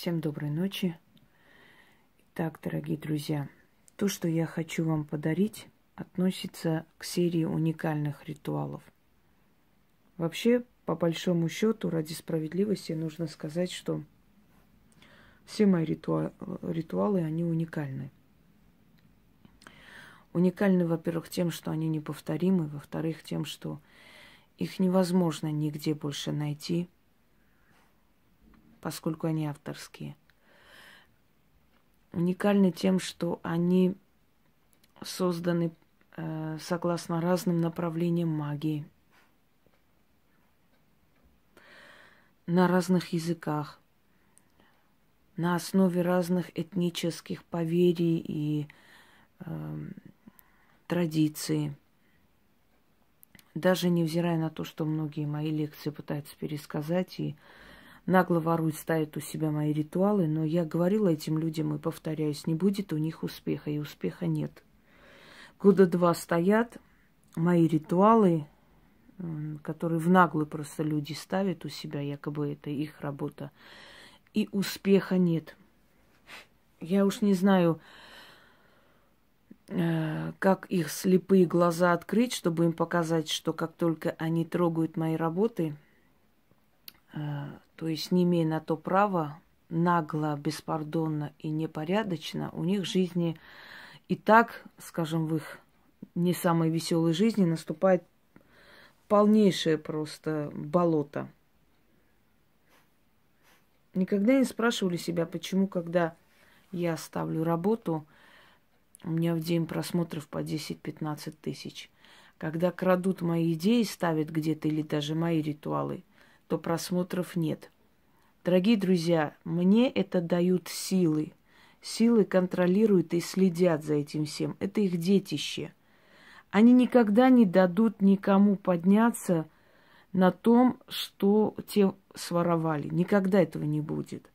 Всем доброй ночи. Итак, дорогие друзья, то, что я хочу вам подарить, относится к серии уникальных ритуалов. Вообще, по большому счету, ради справедливости нужно сказать, что все мои ритуа- ритуалы, они уникальны. Уникальны, во-первых, тем, что они неповторимы, во-вторых, тем, что их невозможно нигде больше найти – поскольку они авторские. Уникальны тем, что они созданы э, согласно разным направлениям магии, на разных языках, на основе разных этнических поверий и э, традиций. Даже невзирая на то, что многие мои лекции пытаются пересказать и э, нагло воруют, ставят у себя мои ритуалы, но я говорила этим людям и повторяюсь, не будет у них успеха, и успеха нет. Года два стоят мои ритуалы, которые в наглую просто люди ставят у себя, якобы это их работа, и успеха нет. Я уж не знаю, э, как их слепые глаза открыть, чтобы им показать, что как только они трогают мои работы – Э, то есть не имея на то права, нагло, беспардонно и непорядочно, у них жизни и так, скажем, в их не самой веселой жизни наступает полнейшее просто болото. Никогда не спрашивали себя, почему, когда я ставлю работу, у меня в день просмотров по 10-15 тысяч. Когда крадут мои идеи, ставят где-то или даже мои ритуалы, то просмотров нет. Дорогие друзья, мне это дают силы. Силы контролируют и следят за этим всем. Это их детище. Они никогда не дадут никому подняться на том, что те своровали. Никогда этого не будет.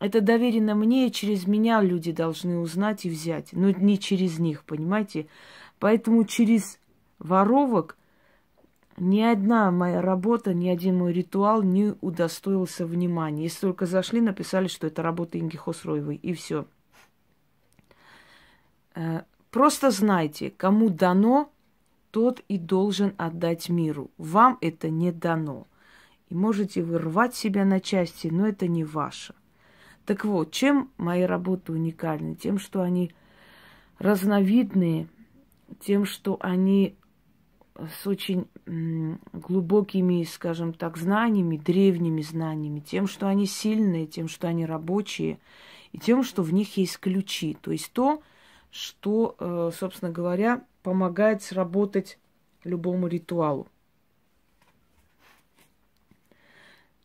Это доверено мне, и через меня люди должны узнать и взять. Но не через них, понимаете? Поэтому через воровок ни одна моя работа, ни один мой ритуал не удостоился внимания. Если только зашли, написали, что это работа Инги Хосроевой, и все. Э, просто знайте, кому дано, тот и должен отдать миру. Вам это не дано. И можете вырвать себя на части, но это не ваше. Так вот, чем мои работы уникальны? Тем, что они разновидные, тем, что они с очень глубокими, скажем так, знаниями, древними знаниями, тем, что они сильные, тем, что они рабочие, и тем, что в них есть ключи. То есть то, что, э, собственно говоря, помогает сработать любому ритуалу.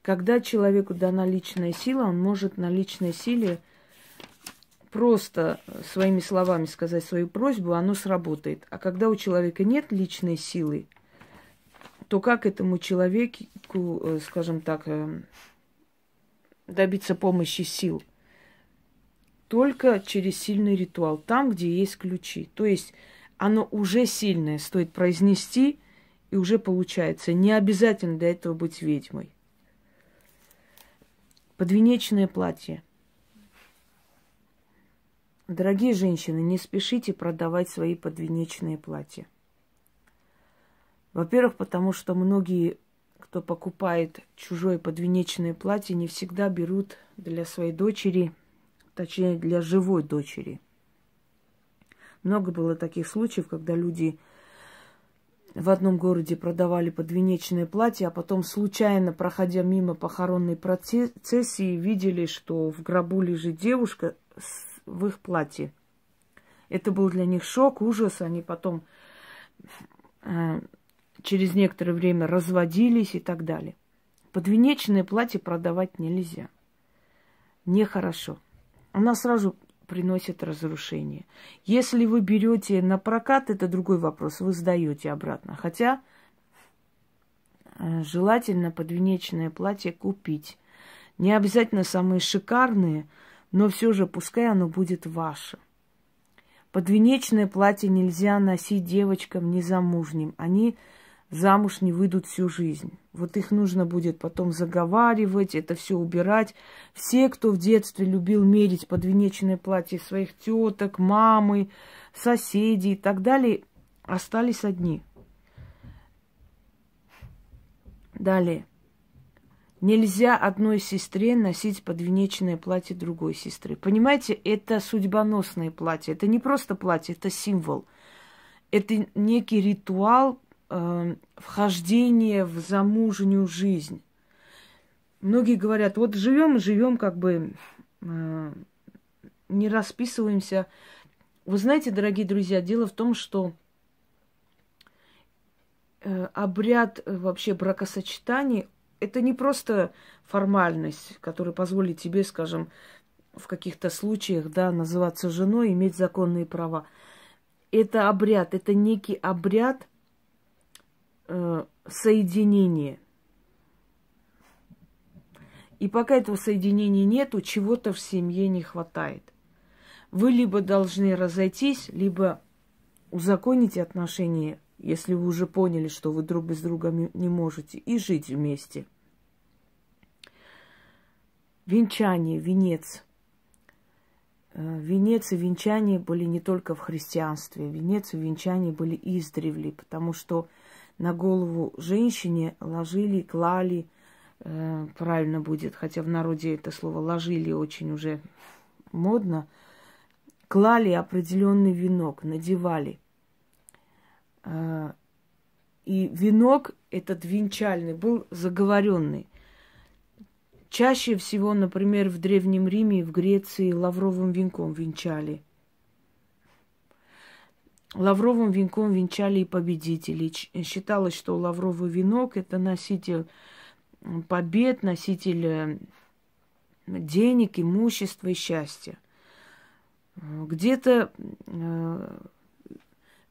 Когда человеку дана личная сила, он может на личной силе – просто э, своими словами сказать свою просьбу, оно сработает. А когда у человека нет личной силы, то как этому человеку, э, скажем так, эм, добиться помощи сил? Только через сильный ритуал, там, где есть ключи. То есть оно уже сильное, стоит произнести, и уже получается. Не обязательно для этого быть ведьмой. Подвенечное платье – Дорогие женщины, не спешите продавать свои подвенечные платья. Во-первых, потому что многие, кто покупает чужое подвенечное платье, не всегда берут для своей дочери, точнее, для живой дочери. Много было таких случаев, когда люди в одном городе продавали подвенечное платье, а потом случайно, проходя мимо похоронной процессии, видели, что в гробу лежит девушка с в их платье. Это был для них шок, ужас. Они потом э, через некоторое время разводились и так далее. Подвенечное платье продавать нельзя. Нехорошо. Она сразу приносит разрушение. Если вы берете на прокат, это другой вопрос, вы сдаете обратно. Хотя э, желательно подвенечное платье купить. Не обязательно самые шикарные – но все же пускай оно будет ваше. Подвенечное платье нельзя носить девочкам незамужним. Они замуж не выйдут всю жизнь. Вот их нужно будет потом заговаривать, это все убирать. Все, кто в детстве любил мерить подвенечное платье своих теток, мамы, соседей и так далее, остались одни. Далее. Нельзя одной сестре носить подвенечное платье другой сестры. Понимаете, это судьбоносное платье. Это не просто платье, это символ. Это некий ритуал э, вхождения в замужнюю жизнь. Многие говорят, вот живем живем, как бы э, не расписываемся. Вы знаете, дорогие друзья, дело в том, что э, обряд э, вообще бракосочетаний, это не просто формальность, которая позволит тебе, скажем, в каких-то случаях, да, называться женой, иметь законные права. Это обряд, это некий обряд э, соединения. И пока этого соединения нету, чего-то в семье не хватает. Вы либо должны разойтись, либо узаконите отношения, если вы уже поняли, что вы друг без друга не можете, и жить вместе – венчание, венец. Э, венец и венчание были не только в христианстве. Венец и венчание были издревле, потому что на голову женщине ложили, клали, э, правильно будет, хотя в народе это слово ложили очень уже модно, клали определенный венок, надевали. Э, и венок этот венчальный был заговоренный. Чаще всего, например, в Древнем Риме и в Греции лавровым венком венчали. Лавровым венком венчали и победители. Считалось, что лавровый венок – это носитель побед, носитель э, денег, имущества и счастья. Где-то э,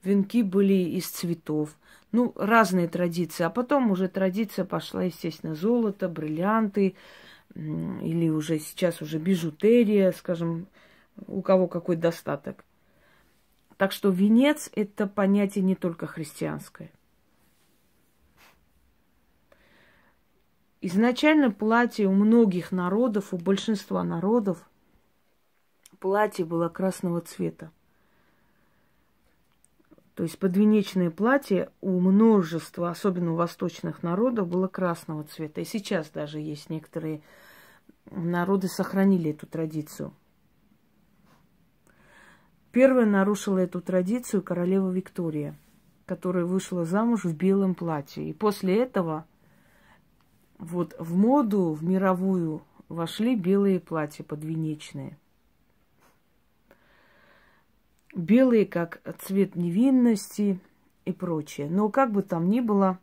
венки были из цветов. Ну, разные традиции. А потом уже традиция пошла, естественно, золото, бриллианты – или уже сейчас уже бижутерия, скажем, у кого какой достаток. Так что венец – это понятие не только христианское. Изначально платье у многих народов, у большинства народов, платье было красного цвета. То есть подвенечное платье у множества, особенно у восточных народов, было красного цвета. И сейчас даже есть некоторые народы сохранили эту традицию. Первая нарушила эту традицию королева Виктория, которая вышла замуж в белом платье. И после этого вот в моду, в мировую вошли белые платья подвенечные белые, как цвет невинности и прочее. Но как бы там ни было,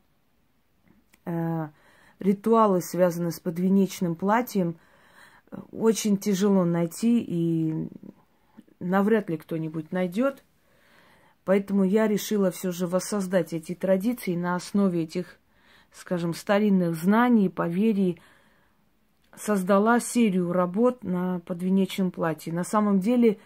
э, ритуалы, связанные с подвенечным платьем, очень тяжело найти, и навряд ли кто-нибудь найдет. Поэтому я решила все же воссоздать эти традиции на основе этих, скажем, старинных знаний, поверий, создала серию работ на подвенечном платье. На самом деле,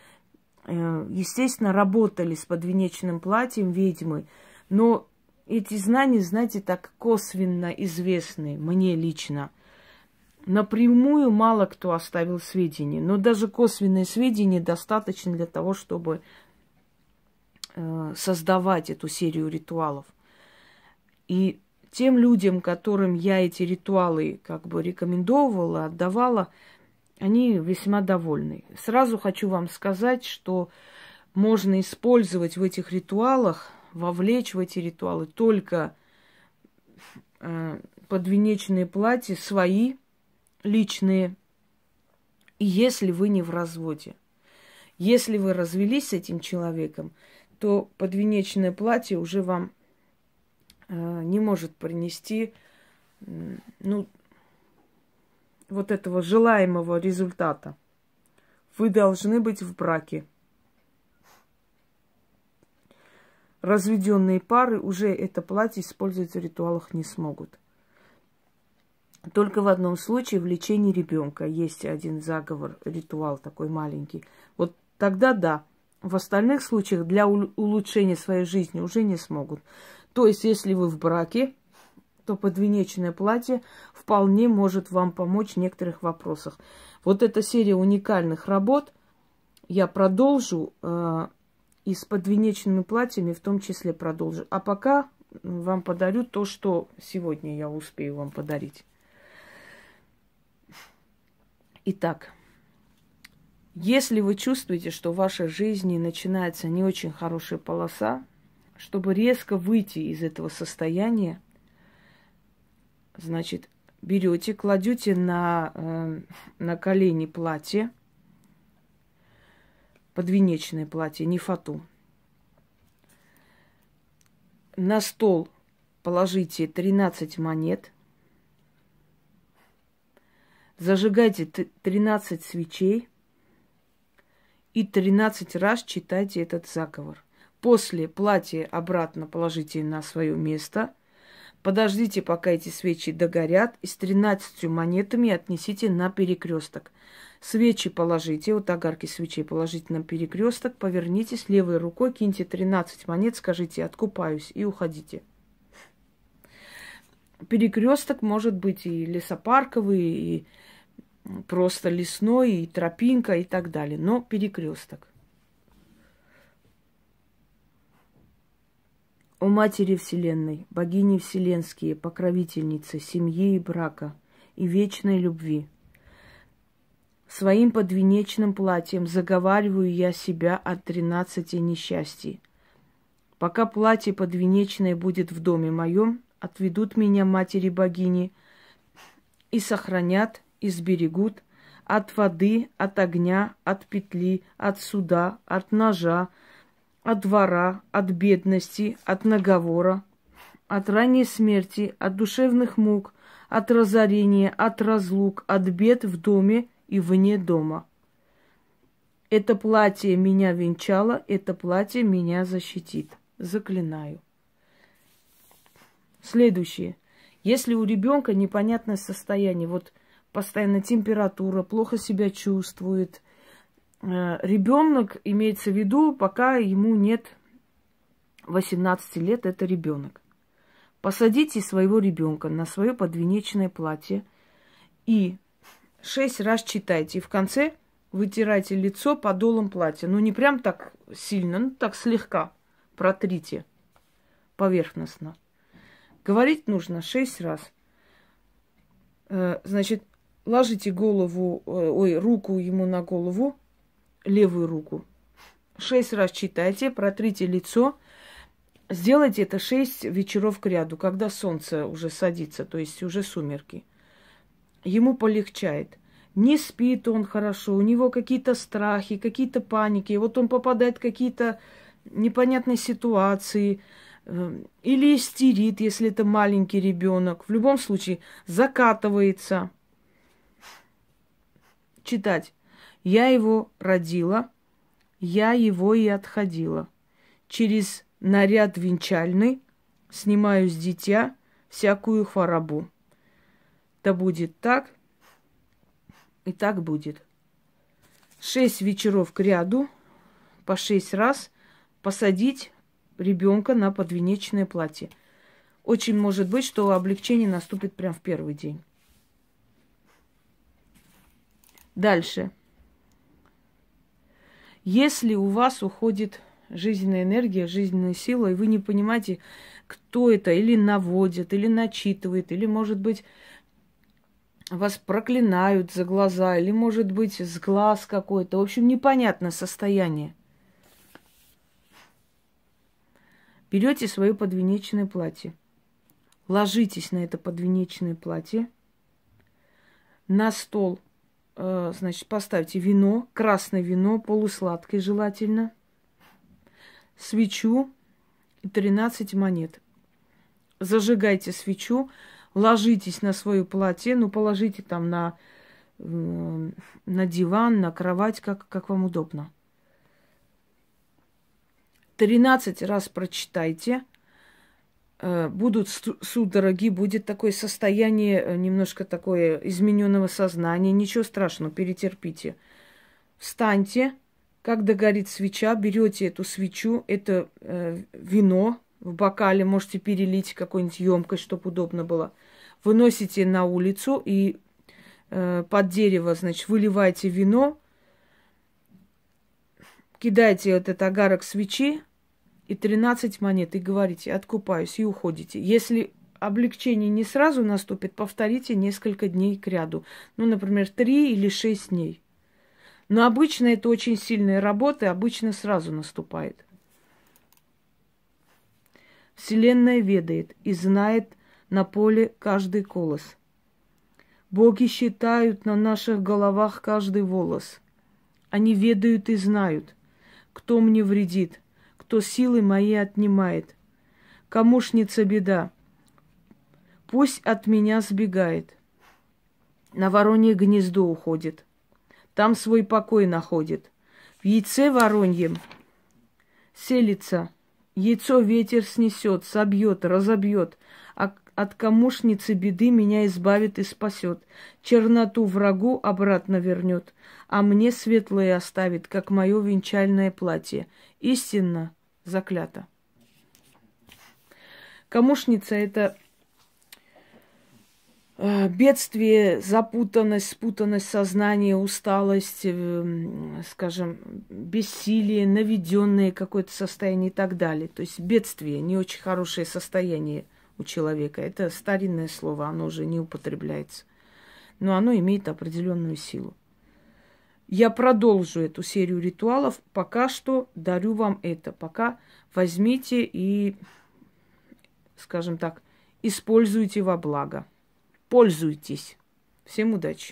Э, естественно, работали с подвенечным платьем ведьмы, но эти знания, знаете, так косвенно известны мне лично. Напрямую мало кто оставил сведения, но даже косвенные сведения достаточно для того, чтобы э, создавать эту серию ритуалов. И тем людям, которым я эти ритуалы как бы рекомендовала, отдавала, они весьма довольны. Сразу хочу вам сказать, что можно использовать в этих ритуалах, вовлечь в эти ритуалы только э, подвенечные платья, свои, личные, если вы не в разводе. Если вы развелись с этим человеком, то подвенечное платье уже вам э, не может принести, э, ну, вот этого желаемого результата. Вы должны быть в браке. Разведенные пары уже это платье использовать в ритуалах не смогут. Только в одном случае в лечении ребенка есть один заговор, ритуал такой маленький. Вот тогда да. В остальных случаях для улучшения своей жизни уже не смогут. То есть, если вы в браке, то подвенечное платье вполне может вам помочь в некоторых вопросах. Вот эта серия уникальных работ я продолжу э, и с подвенечными платьями в том числе продолжу. А пока вам подарю то, что сегодня я успею вам подарить. Итак, если вы чувствуете, что в вашей жизни начинается не очень хорошая полоса, чтобы резко выйти из этого состояния – Значит, берете, кладете на, э, на колени платье, подвенечное платье, не фату. На стол положите 13 монет, зажигайте 13 свечей и 13 раз читайте этот заговор. После платье обратно положите на свое место – Подождите, пока эти свечи догорят, и с тринадцатью монетами отнесите на перекресток. Свечи положите, вот огарки свечей положите на перекресток, повернитесь левой рукой, киньте 13 монет, скажите «откупаюсь» и уходите. Перекресток может быть и лесопарковый, и просто лесной, и тропинка, и так далее, но перекресток. О Матери Вселенной, богини Вселенские, покровительницы семьи и брака и вечной любви, своим подвенечным платьем заговариваю я себя от тринадцати несчастий. Пока платье подвенечное будет в доме моем, отведут меня матери богини и сохранят, и сберегут от воды, от огня, от петли, от суда, от ножа, от двора, от бедности, от наговора, от ранней смерти, от душевных мук, от разорения, от разлук, от бед в доме и вне дома. Это платье меня венчало, это платье меня защитит. Заклинаю. Следующее. Если у ребенка непонятное состояние, вот постоянно температура, плохо себя чувствует – Э, ребенок имеется в виду, пока ему нет 18 лет, это ребенок. Посадите своего ребенка на свое подвенечное платье и шесть раз читайте. И в конце вытирайте лицо подолом платья. Ну, не прям так сильно, ну, так слегка протрите поверхностно. Говорить нужно шесть раз. Э, значит, ложите голову, э, ой, руку ему на голову, левую руку. Шесть раз читайте, протрите лицо. Сделайте это шесть вечеров к ряду, когда солнце уже садится, то есть уже сумерки. Ему полегчает. Не спит он хорошо, у него какие-то страхи, какие-то паники. Вот он попадает в какие-то непонятные ситуации эм, или истерит, если это маленький ребенок. В любом случае, закатывается. Читать. Я его родила, я его и отходила. Через наряд венчальный снимаю с дитя всякую хворобу. Да будет так, и так будет. Шесть вечеров к ряду, по шесть раз посадить ребенка на подвенечное платье. Очень может быть, что облегчение наступит прямо в первый день. Дальше. Если у вас уходит жизненная энергия, жизненная сила, и вы не понимаете, кто это, или наводит, или начитывает, или, может быть, вас проклинают за глаза, или, может быть, с глаз какой-то. В общем, непонятное состояние. Берете свое подвенечное платье, ложитесь на это подвенечное платье, на стол – Э, значит, поставьте вино, красное вино, полусладкое желательно, свечу и 13 монет. Зажигайте свечу, ложитесь на свое платье, ну, положите там на, на диван, на кровать, как, как вам удобно. 13 раз прочитайте – Э, будут судороги, будет такое состояние э, немножко такое измененного сознания. Ничего страшного, перетерпите. Встаньте, как догорит свеча, берете эту свечу, это э, вино в бокале, можете перелить какую-нибудь емкость, чтобы удобно было. Выносите на улицу и э, под дерево, значит, выливайте вино, кидайте вот этот агарок свечи и 13 монет, и говорите, откупаюсь, и уходите. Если облегчение не сразу наступит, повторите несколько дней к ряду. Ну, например, 3 или 6 дней. Но обычно это очень сильные работы, обычно сразу наступает. Вселенная ведает и знает на поле каждый колос. Боги считают на наших головах каждый волос. Они ведают и знают, кто мне вредит, кто силы мои отнимает. камушница беда, пусть от меня сбегает. На воронье гнездо уходит, там свой покой находит. В яйце вороньем селится, яйцо ветер снесет, собьет, разобьет, а от камушницы беды меня избавит и спасет. Черноту врагу обратно вернет, а мне светлое оставит, как мое венчальное платье. Истинно, заклято. Камушница – это э, бедствие, запутанность, спутанность сознания, усталость, э, скажем, бессилие, наведенное какое-то состояние и так далее. То есть бедствие, не очень хорошее состояние у человека. Это старинное слово, оно уже не употребляется. Но оно имеет определенную силу я продолжу эту серию ритуалов. Пока что дарю вам это. Пока возьмите и, скажем так, используйте во благо. Пользуйтесь. Всем удачи!